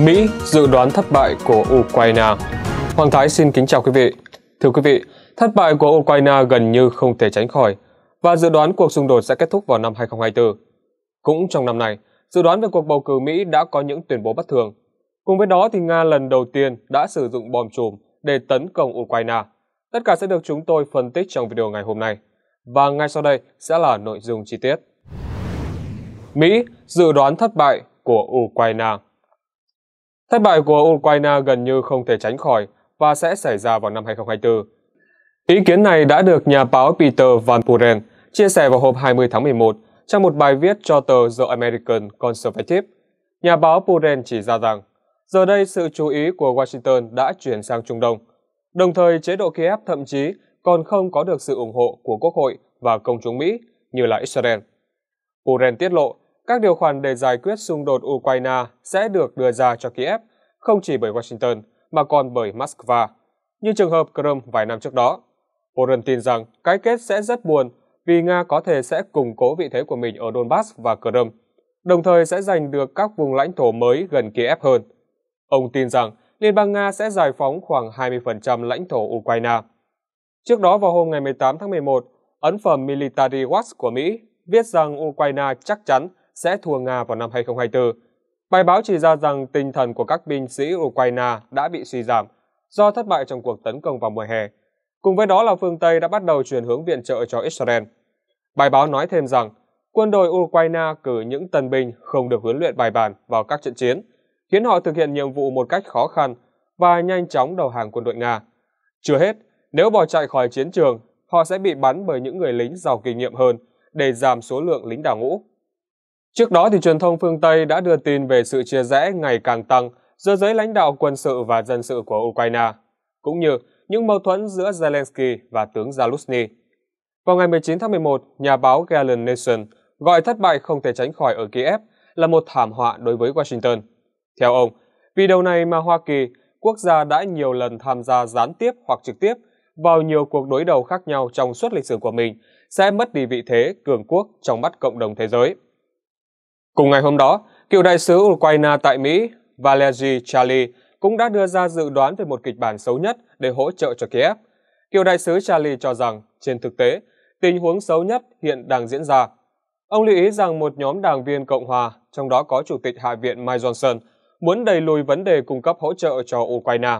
Mỹ dự đoán thất bại của Ukraine. Hoàng Thái xin kính chào quý vị. Thưa quý vị, thất bại của Ukraine gần như không thể tránh khỏi và dự đoán cuộc xung đột sẽ kết thúc vào năm 2024. Cũng trong năm này, dự đoán về cuộc bầu cử Mỹ đã có những tuyên bố bất thường. Cùng với đó thì Nga lần đầu tiên đã sử dụng bom chùm để tấn công Ukraine. Tất cả sẽ được chúng tôi phân tích trong video ngày hôm nay. Và ngay sau đây sẽ là nội dung chi tiết. Mỹ dự đoán thất bại của Ukraine. Thất bại của Ukraine gần như không thể tránh khỏi và sẽ xảy ra vào năm 2024. Ý kiến này đã được nhà báo Peter Van Puren chia sẻ vào hôm 20 tháng 11 trong một bài viết cho tờ The American Conservative. Nhà báo Puren chỉ ra rằng, giờ đây sự chú ý của Washington đã chuyển sang Trung Đông. Đồng thời, chế độ Kiev thậm chí còn không có được sự ủng hộ của Quốc hội và công chúng Mỹ như là Israel. Puren tiết lộ các điều khoản để giải quyết xung đột Ukraine sẽ được đưa ra cho Kiev, không chỉ bởi Washington mà còn bởi Moscow, như trường hợp Crimea vài năm trước đó. Poland tin rằng cái kết sẽ rất buồn vì Nga có thể sẽ củng cố vị thế của mình ở Donbass và Crimea, đồng thời sẽ giành được các vùng lãnh thổ mới gần Kiev hơn. Ông tin rằng Liên bang Nga sẽ giải phóng khoảng 20% lãnh thổ Ukraine. Trước đó vào hôm ngày 18 tháng 11, ấn phẩm Military Watch của Mỹ viết rằng Ukraine chắc chắn sẽ thua Nga vào năm 2024. Bài báo chỉ ra rằng tinh thần của các binh sĩ Ukraine đã bị suy giảm do thất bại trong cuộc tấn công vào mùa hè. Cùng với đó là phương Tây đã bắt đầu chuyển hướng viện trợ cho Israel. Bài báo nói thêm rằng, quân đội Ukraine cử những tân binh không được huấn luyện bài bản vào các trận chiến, khiến họ thực hiện nhiệm vụ một cách khó khăn và nhanh chóng đầu hàng quân đội Nga. Chưa hết, nếu bỏ chạy khỏi chiến trường, họ sẽ bị bắn bởi những người lính giàu kinh nghiệm hơn để giảm số lượng lính đào ngũ. Trước đó, thì truyền thông phương Tây đã đưa tin về sự chia rẽ ngày càng tăng giữa giới lãnh đạo quân sự và dân sự của Ukraine, cũng như những mâu thuẫn giữa Zelensky và tướng Zaluzny. Vào ngày 19 tháng 11, nhà báo Galen Nation gọi thất bại không thể tránh khỏi ở Kiev là một thảm họa đối với Washington. Theo ông, vì điều này mà Hoa Kỳ, quốc gia đã nhiều lần tham gia gián tiếp hoặc trực tiếp vào nhiều cuộc đối đầu khác nhau trong suốt lịch sử của mình, sẽ mất đi vị thế cường quốc trong mắt cộng đồng thế giới. Cùng ngày hôm đó, cựu đại sứ Ukraine tại Mỹ Valery Charlie cũng đã đưa ra dự đoán về một kịch bản xấu nhất để hỗ trợ cho Kiev. Cựu đại sứ Charlie cho rằng, trên thực tế, tình huống xấu nhất hiện đang diễn ra. Ông lưu ý rằng một nhóm đảng viên Cộng hòa, trong đó có Chủ tịch Hạ viện Mike Johnson, muốn đẩy lùi vấn đề cung cấp hỗ trợ cho Ukraine.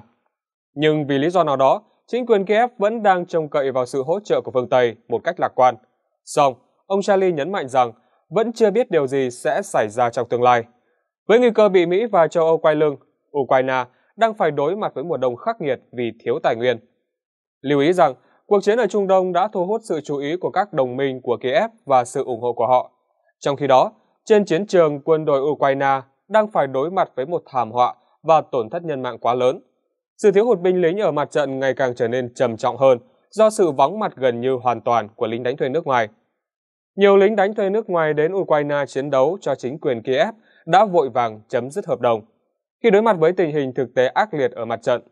Nhưng vì lý do nào đó, chính quyền Kiev vẫn đang trông cậy vào sự hỗ trợ của phương Tây một cách lạc quan. Song, ông Charlie nhấn mạnh rằng vẫn chưa biết điều gì sẽ xảy ra trong tương lai. Với nguy cơ bị Mỹ và châu Âu quay lưng, Ukraine đang phải đối mặt với mùa đông khắc nghiệt vì thiếu tài nguyên. Lưu ý rằng, cuộc chiến ở Trung Đông đã thu hút sự chú ý của các đồng minh của Kiev và sự ủng hộ của họ. Trong khi đó, trên chiến trường quân đội Ukraine đang phải đối mặt với một thảm họa và tổn thất nhân mạng quá lớn. Sự thiếu hụt binh lính ở mặt trận ngày càng trở nên trầm trọng hơn do sự vắng mặt gần như hoàn toàn của lính đánh thuê nước ngoài. Nhiều lính đánh thuê nước ngoài đến Ukraine chiến đấu cho chính quyền Kiev đã vội vàng chấm dứt hợp đồng. Khi đối mặt với tình hình thực tế ác liệt ở mặt trận,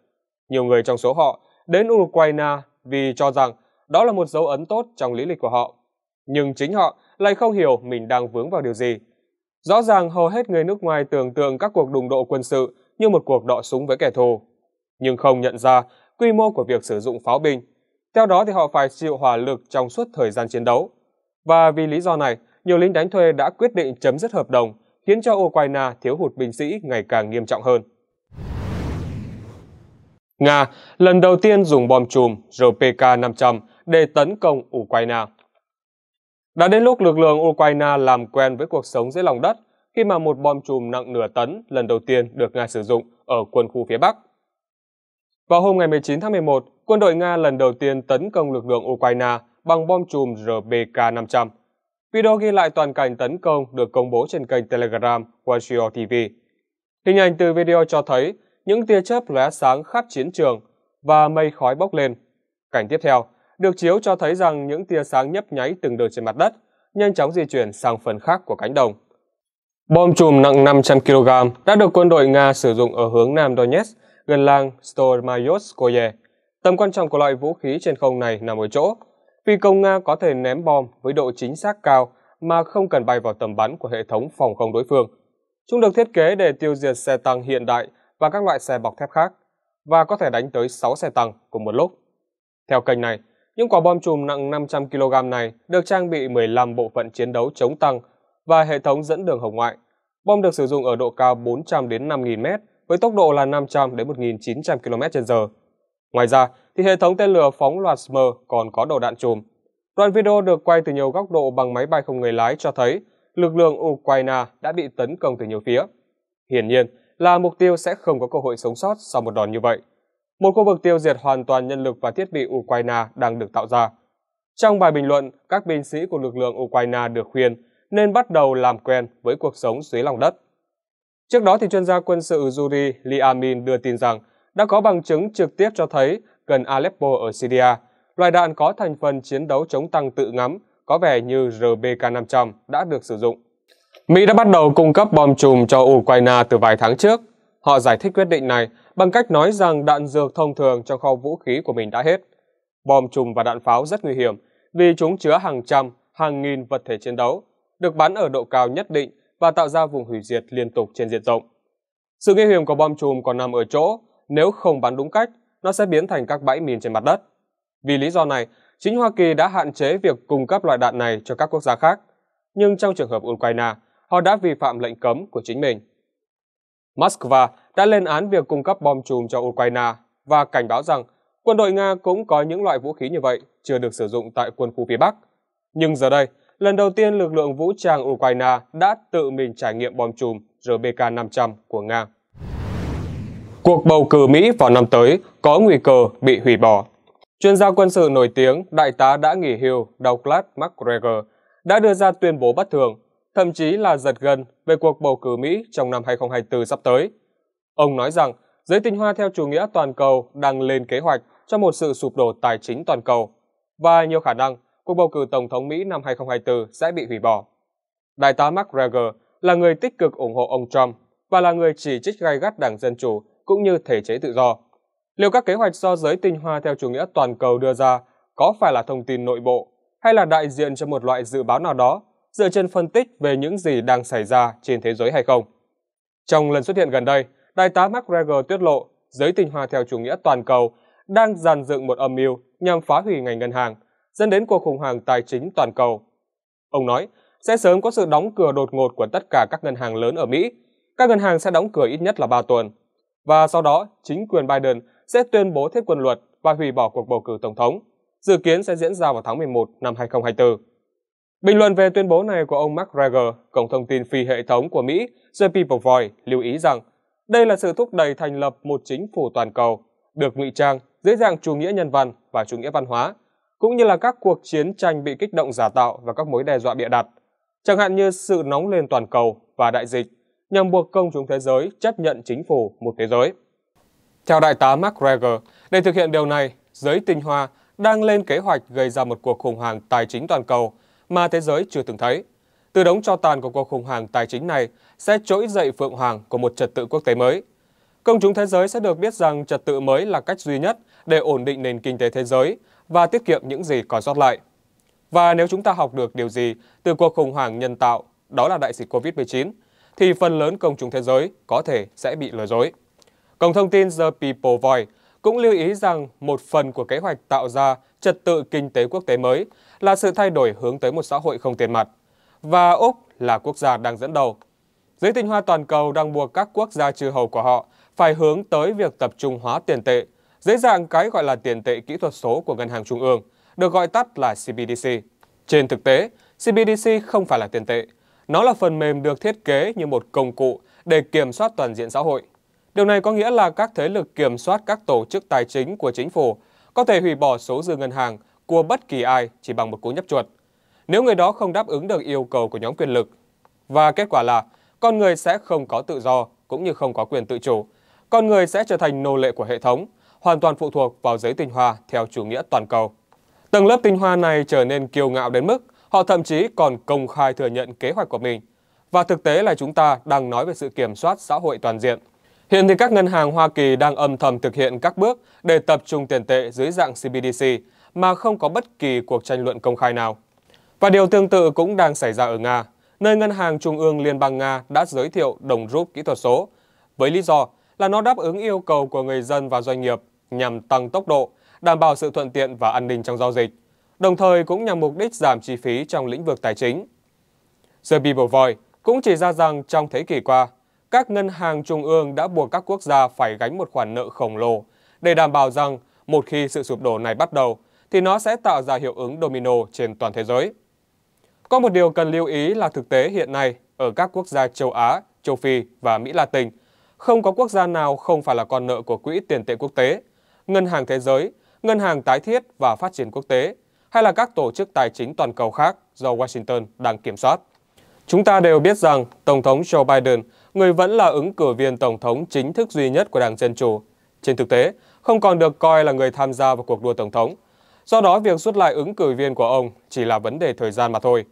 nhiều người trong số họ đến Ukraine vì cho rằng đó là một dấu ấn tốt trong lý lịch của họ. Nhưng chính họ lại không hiểu mình đang vướng vào điều gì. Rõ ràng hầu hết người nước ngoài tưởng tượng các cuộc đụng độ quân sự như một cuộc đọ súng với kẻ thù, nhưng không nhận ra quy mô của việc sử dụng pháo binh. Theo đó thì họ phải chịu hỏa lực trong suốt thời gian chiến đấu. Và vì lý do này, nhiều lính đánh thuê đã quyết định chấm dứt hợp đồng, khiến cho Ukraine thiếu hụt binh sĩ ngày càng nghiêm trọng hơn. Nga lần đầu tiên dùng bom chùm RPK-500 để tấn công Ukraine. Đã đến lúc lực lượng Ukraine làm quen với cuộc sống dưới lòng đất khi mà một bom chùm nặng nửa tấn lần đầu tiên được Nga sử dụng ở quân khu phía Bắc. Vào hôm ngày 19 tháng 11, quân đội Nga lần đầu tiên tấn công lực lượng Ukraine bằng bom chùm RBK-500. Video ghi lại toàn cảnh tấn công được công bố trên kênh Telegram Washio TV. Hình ảnh từ video cho thấy những tia chớp lóe sáng khắp chiến trường và mây khói bốc lên. Cảnh tiếp theo được chiếu cho thấy rằng những tia sáng nhấp nháy từng đợt trên mặt đất, nhanh chóng di chuyển sang phần khác của cánh đồng. Bom chùm nặng 500 kg đã được quân đội Nga sử dụng ở hướng Nam Donetsk, gần làng Stormayovskoye. Tầm quan trọng của loại vũ khí trên không này nằm ở chỗ Phi công Nga có thể ném bom với độ chính xác cao mà không cần bay vào tầm bắn của hệ thống phòng không đối phương. Chúng được thiết kế để tiêu diệt xe tăng hiện đại và các loại xe bọc thép khác và có thể đánh tới 6 xe tăng cùng một lúc. Theo kênh này, những quả bom chùm nặng 500 kg này được trang bị 15 bộ phận chiến đấu chống tăng và hệ thống dẫn đường hồng ngoại. Bom được sử dụng ở độ cao 400 đến 5.000 m với tốc độ là 500 đến 1.900 km/h Ngoài ra, thì hệ thống tên lửa phóng loạt SMR còn có đầu đạn chùm. Đoạn video được quay từ nhiều góc độ bằng máy bay không người lái cho thấy lực lượng Ukraine đã bị tấn công từ nhiều phía. Hiển nhiên là mục tiêu sẽ không có cơ hội sống sót sau một đòn như vậy. Một khu vực tiêu diệt hoàn toàn nhân lực và thiết bị Ukraine đang được tạo ra. Trong bài bình luận, các binh sĩ của lực lượng Ukraine được khuyên nên bắt đầu làm quen với cuộc sống dưới lòng đất. Trước đó, thì chuyên gia quân sự Yuri Liamin đưa tin rằng đã có bằng chứng trực tiếp cho thấy gần Aleppo ở Syria, loại đạn có thành phần chiến đấu chống tăng tự ngắm có vẻ như RBK-500 đã được sử dụng. Mỹ đã bắt đầu cung cấp bom chùm cho Ukraine từ vài tháng trước. Họ giải thích quyết định này bằng cách nói rằng đạn dược thông thường trong kho vũ khí của mình đã hết. Bom chùm và đạn pháo rất nguy hiểm vì chúng chứa hàng trăm, hàng nghìn vật thể chiến đấu, được bắn ở độ cao nhất định và tạo ra vùng hủy diệt liên tục trên diện rộng. Sự nguy hiểm của bom chùm còn nằm ở chỗ nếu không bắn đúng cách, nó sẽ biến thành các bãi mìn trên mặt đất. Vì lý do này, chính Hoa Kỳ đã hạn chế việc cung cấp loại đạn này cho các quốc gia khác, nhưng trong trường hợp Ukraine, họ đã vi phạm lệnh cấm của chính mình. Moscow đã lên án việc cung cấp bom chùm cho Ukraine và cảnh báo rằng quân đội Nga cũng có những loại vũ khí như vậy chưa được sử dụng tại quân khu phía Bắc. Nhưng giờ đây, lần đầu tiên lực lượng vũ trang Ukraine đã tự mình trải nghiệm bom chùm RBK-500 của Nga cuộc bầu cử Mỹ vào năm tới có nguy cơ bị hủy bỏ. Chuyên gia quân sự nổi tiếng, đại tá đã nghỉ hưu Douglas MacGregor đã đưa ra tuyên bố bất thường, thậm chí là giật gân về cuộc bầu cử Mỹ trong năm 2024 sắp tới. Ông nói rằng giới tinh hoa theo chủ nghĩa toàn cầu đang lên kế hoạch cho một sự sụp đổ tài chính toàn cầu và nhiều khả năng cuộc bầu cử tổng thống Mỹ năm 2024 sẽ bị hủy bỏ. Đại tá McGregor là người tích cực ủng hộ ông Trump và là người chỉ trích gay gắt Đảng Dân Chủ cũng như thể chế tự do. Liệu các kế hoạch do giới tinh hoa theo chủ nghĩa toàn cầu đưa ra có phải là thông tin nội bộ hay là đại diện cho một loại dự báo nào đó dựa trên phân tích về những gì đang xảy ra trên thế giới hay không? Trong lần xuất hiện gần đây, Đại tá McGregor tiết lộ giới tinh hoa theo chủ nghĩa toàn cầu đang dàn dựng một âm mưu nhằm phá hủy ngành ngân hàng, dẫn đến cuộc khủng hoảng tài chính toàn cầu. Ông nói, sẽ sớm có sự đóng cửa đột ngột của tất cả các ngân hàng lớn ở Mỹ. Các ngân hàng sẽ đóng cửa ít nhất là 3 tuần và sau đó chính quyền Biden sẽ tuyên bố thiết quân luật và hủy bỏ cuộc bầu cử tổng thống, dự kiến sẽ diễn ra vào tháng 11 năm 2024. Bình luận về tuyên bố này của ông McGregor, cổng thông tin phi hệ thống của Mỹ The People Voice lưu ý rằng đây là sự thúc đẩy thành lập một chính phủ toàn cầu, được ngụy trang dưới dạng chủ nghĩa nhân văn và chủ nghĩa văn hóa, cũng như là các cuộc chiến tranh bị kích động giả tạo và các mối đe dọa bịa đặt, chẳng hạn như sự nóng lên toàn cầu và đại dịch nhằm buộc công chúng thế giới chấp nhận chính phủ một thế giới. Theo đại tá McGregor, để thực hiện điều này, giới tinh hoa đang lên kế hoạch gây ra một cuộc khủng hoảng tài chính toàn cầu mà thế giới chưa từng thấy. Từ đống cho tàn của cuộc khủng hoảng tài chính này sẽ trỗi dậy phượng hoàng của một trật tự quốc tế mới. Công chúng thế giới sẽ được biết rằng trật tự mới là cách duy nhất để ổn định nền kinh tế thế giới và tiết kiệm những gì còn sót lại. Và nếu chúng ta học được điều gì từ cuộc khủng hoảng nhân tạo, đó là đại dịch COVID-19, thì phần lớn công chúng thế giới có thể sẽ bị lừa dối. Cổng thông tin The People Voice cũng lưu ý rằng một phần của kế hoạch tạo ra trật tự kinh tế quốc tế mới là sự thay đổi hướng tới một xã hội không tiền mặt, và Úc là quốc gia đang dẫn đầu. Dưới tình hoa toàn cầu đang buộc các quốc gia trừ hầu của họ phải hướng tới việc tập trung hóa tiền tệ, dưới dạng cái gọi là tiền tệ kỹ thuật số của Ngân hàng Trung ương, được gọi tắt là CBDC. Trên thực tế, CBDC không phải là tiền tệ, nó là phần mềm được thiết kế như một công cụ để kiểm soát toàn diện xã hội. Điều này có nghĩa là các thế lực kiểm soát các tổ chức tài chính của chính phủ có thể hủy bỏ số dư ngân hàng của bất kỳ ai chỉ bằng một cú nhấp chuột, nếu người đó không đáp ứng được yêu cầu của nhóm quyền lực. Và kết quả là con người sẽ không có tự do cũng như không có quyền tự chủ. Con người sẽ trở thành nô lệ của hệ thống, hoàn toàn phụ thuộc vào giới tinh hoa theo chủ nghĩa toàn cầu. Tầng lớp tinh hoa này trở nên kiêu ngạo đến mức Họ thậm chí còn công khai thừa nhận kế hoạch của mình. Và thực tế là chúng ta đang nói về sự kiểm soát xã hội toàn diện. Hiện thì các ngân hàng Hoa Kỳ đang âm thầm thực hiện các bước để tập trung tiền tệ dưới dạng CBDC mà không có bất kỳ cuộc tranh luận công khai nào. Và điều tương tự cũng đang xảy ra ở Nga, nơi Ngân hàng Trung ương Liên bang Nga đã giới thiệu đồng rút kỹ thuật số, với lý do là nó đáp ứng yêu cầu của người dân và doanh nghiệp nhằm tăng tốc độ, đảm bảo sự thuận tiện và an ninh trong giao dịch đồng thời cũng nhằm mục đích giảm chi phí trong lĩnh vực tài chính. The Bible Voice cũng chỉ ra rằng trong thế kỷ qua, các ngân hàng trung ương đã buộc các quốc gia phải gánh một khoản nợ khổng lồ để đảm bảo rằng một khi sự sụp đổ này bắt đầu thì nó sẽ tạo ra hiệu ứng domino trên toàn thế giới. Có một điều cần lưu ý là thực tế hiện nay ở các quốc gia châu Á, châu Phi và Mỹ Latin, không có quốc gia nào không phải là con nợ của Quỹ tiền tệ quốc tế, Ngân hàng Thế giới, Ngân hàng Tái thiết và Phát triển Quốc tế – hay là các tổ chức tài chính toàn cầu khác do Washington đang kiểm soát. Chúng ta đều biết rằng Tổng thống Joe Biden, người vẫn là ứng cử viên Tổng thống chính thức duy nhất của Đảng Dân Chủ, trên thực tế không còn được coi là người tham gia vào cuộc đua Tổng thống. Do đó, việc rút lại ứng cử viên của ông chỉ là vấn đề thời gian mà thôi.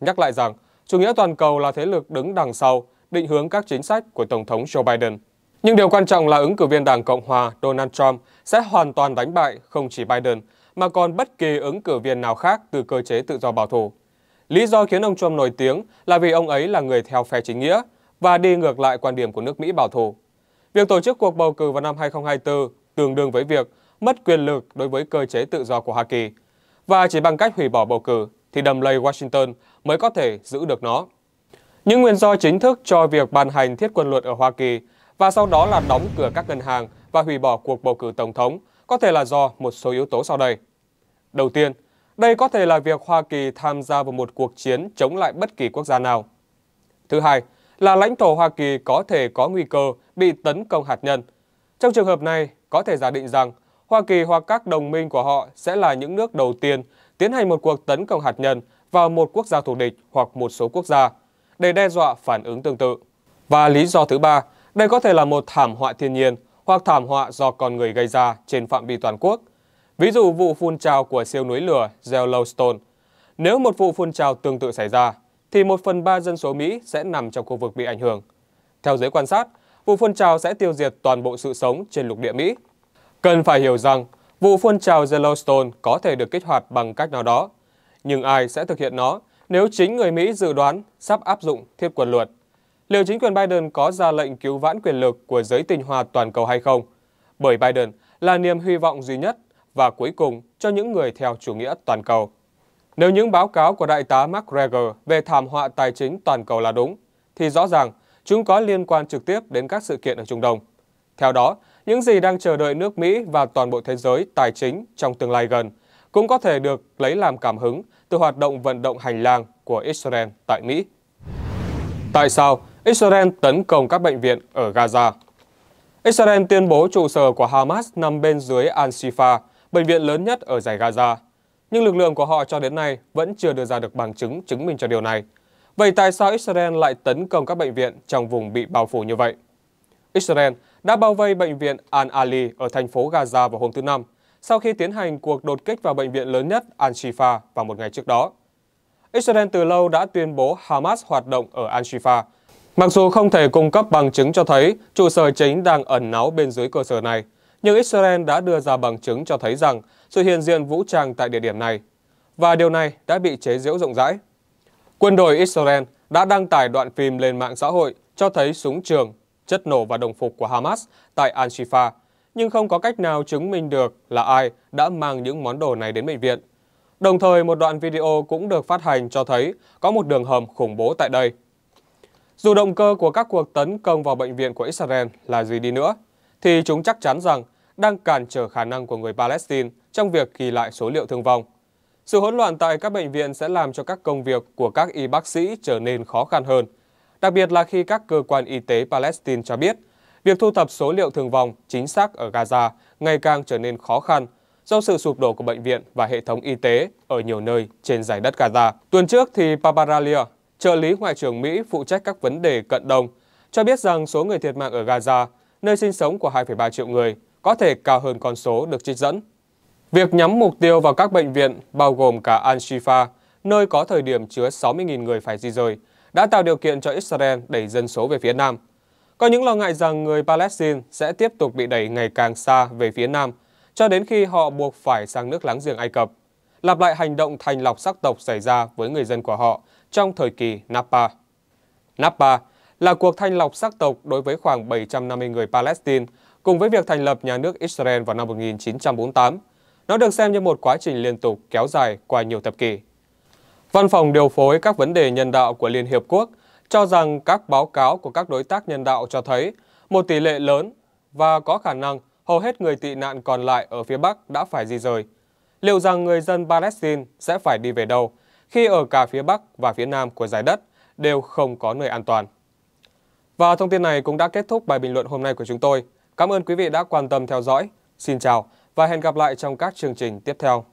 Nhắc lại rằng, chủ nghĩa toàn cầu là thế lực đứng đằng sau định hướng các chính sách của Tổng thống Joe Biden. Nhưng điều quan trọng là ứng cử viên Đảng Cộng Hòa Donald Trump sẽ hoàn toàn đánh bại không chỉ Biden mà còn bất kỳ ứng cử viên nào khác từ cơ chế tự do bảo thủ. Lý do khiến ông Trump nổi tiếng là vì ông ấy là người theo phe chính nghĩa và đi ngược lại quan điểm của nước Mỹ bảo thủ. Việc tổ chức cuộc bầu cử vào năm 2024 tương đương với việc mất quyền lực đối với cơ chế tự do của Hoa Kỳ và chỉ bằng cách hủy bỏ bầu cử thì đầm lầy Washington mới có thể giữ được nó. Những nguyên do chính thức cho việc ban hành thiết quân luật ở Hoa Kỳ và sau đó là đóng cửa các ngân hàng và hủy bỏ cuộc bầu cử tổng thống có thể là do một số yếu tố sau đây. Đầu tiên, đây có thể là việc Hoa Kỳ tham gia vào một cuộc chiến chống lại bất kỳ quốc gia nào. Thứ hai, là lãnh thổ Hoa Kỳ có thể có nguy cơ bị tấn công hạt nhân. Trong trường hợp này, có thể giả định rằng Hoa Kỳ hoặc các đồng minh của họ sẽ là những nước đầu tiên tiến hành một cuộc tấn công hạt nhân vào một quốc gia thù địch hoặc một số quốc gia để đe dọa phản ứng tương tự. Và lý do thứ ba, đây có thể là một thảm họa thiên nhiên hoặc thảm họa do con người gây ra trên phạm vi toàn quốc. Ví dụ vụ phun trào của siêu núi lửa Yellowstone. Nếu một vụ phun trào tương tự xảy ra, thì một phần ba dân số Mỹ sẽ nằm trong khu vực bị ảnh hưởng. Theo giới quan sát, vụ phun trào sẽ tiêu diệt toàn bộ sự sống trên lục địa Mỹ. Cần phải hiểu rằng, vụ phun trào Yellowstone có thể được kích hoạt bằng cách nào đó. Nhưng ai sẽ thực hiện nó nếu chính người Mỹ dự đoán sắp áp dụng thiết quân luật? liệu chính quyền Biden có ra lệnh cứu vãn quyền lực của giới tình hòa toàn cầu hay không? Bởi Biden là niềm hy vọng duy nhất và cuối cùng cho những người theo chủ nghĩa toàn cầu. Nếu những báo cáo của đại tá McGregor về thảm họa tài chính toàn cầu là đúng, thì rõ ràng chúng có liên quan trực tiếp đến các sự kiện ở Trung Đông. Theo đó, những gì đang chờ đợi nước Mỹ và toàn bộ thế giới tài chính trong tương lai gần cũng có thể được lấy làm cảm hứng từ hoạt động vận động hành lang của Israel tại Mỹ. Tại sao Israel tấn công các bệnh viện ở Gaza. Israel tuyên bố trụ sở của Hamas nằm bên dưới Al-Shifa, bệnh viện lớn nhất ở giải Gaza. Nhưng lực lượng của họ cho đến nay vẫn chưa đưa ra được bằng chứng chứng minh cho điều này. Vậy tại sao Israel lại tấn công các bệnh viện trong vùng bị bao phủ như vậy? Israel đã bao vây bệnh viện Al-Ali ở thành phố Gaza vào hôm thứ Năm, sau khi tiến hành cuộc đột kích vào bệnh viện lớn nhất Al-Shifa vào một ngày trước đó. Israel từ lâu đã tuyên bố Hamas hoạt động ở Al-Shifa, Mặc dù không thể cung cấp bằng chứng cho thấy trụ sở chính đang ẩn náu bên dưới cơ sở này, nhưng Israel đã đưa ra bằng chứng cho thấy rằng sự hiện diện vũ trang tại địa điểm này, và điều này đã bị chế giễu rộng rãi. Quân đội Israel đã đăng tải đoạn phim lên mạng xã hội cho thấy súng trường, chất nổ và đồng phục của Hamas tại Al-Shifa, nhưng không có cách nào chứng minh được là ai đã mang những món đồ này đến bệnh viện. Đồng thời, một đoạn video cũng được phát hành cho thấy có một đường hầm khủng bố tại đây, dù động cơ của các cuộc tấn công vào bệnh viện của Israel là gì đi nữa, thì chúng chắc chắn rằng đang cản trở khả năng của người Palestine trong việc ghi lại số liệu thương vong. Sự hỗn loạn tại các bệnh viện sẽ làm cho các công việc của các y bác sĩ trở nên khó khăn hơn, đặc biệt là khi các cơ quan y tế Palestine cho biết việc thu thập số liệu thương vong chính xác ở Gaza ngày càng trở nên khó khăn do sự sụp đổ của bệnh viện và hệ thống y tế ở nhiều nơi trên giải đất Gaza. Tuần trước thì Paparalia, trợ lý Ngoại trưởng Mỹ phụ trách các vấn đề cận đông, cho biết rằng số người thiệt mạng ở Gaza, nơi sinh sống của 2,3 triệu người, có thể cao hơn con số được trích dẫn. Việc nhắm mục tiêu vào các bệnh viện, bao gồm cả Al-Shifa, nơi có thời điểm chứa 60.000 người phải di rời, đã tạo điều kiện cho Israel đẩy dân số về phía nam. Có những lo ngại rằng người Palestine sẽ tiếp tục bị đẩy ngày càng xa về phía nam, cho đến khi họ buộc phải sang nước láng giềng Ai Cập. Lặp lại hành động thành lọc sắc tộc xảy ra với người dân của họ trong thời kỳ Napa. Napa là cuộc thanh lọc sắc tộc đối với khoảng 750 người Palestine, cùng với việc thành lập nhà nước Israel vào năm 1948. Nó được xem như một quá trình liên tục kéo dài qua nhiều thập kỷ. Văn phòng điều phối các vấn đề nhân đạo của Liên Hiệp Quốc cho rằng các báo cáo của các đối tác nhân đạo cho thấy một tỷ lệ lớn và có khả năng hầu hết người tị nạn còn lại ở phía Bắc đã phải di rời. Liệu rằng người dân Palestine sẽ phải đi về đâu khi ở cả phía Bắc và phía Nam của giải đất đều không có nơi an toàn. Và thông tin này cũng đã kết thúc bài bình luận hôm nay của chúng tôi. Cảm ơn quý vị đã quan tâm theo dõi. Xin chào và hẹn gặp lại trong các chương trình tiếp theo.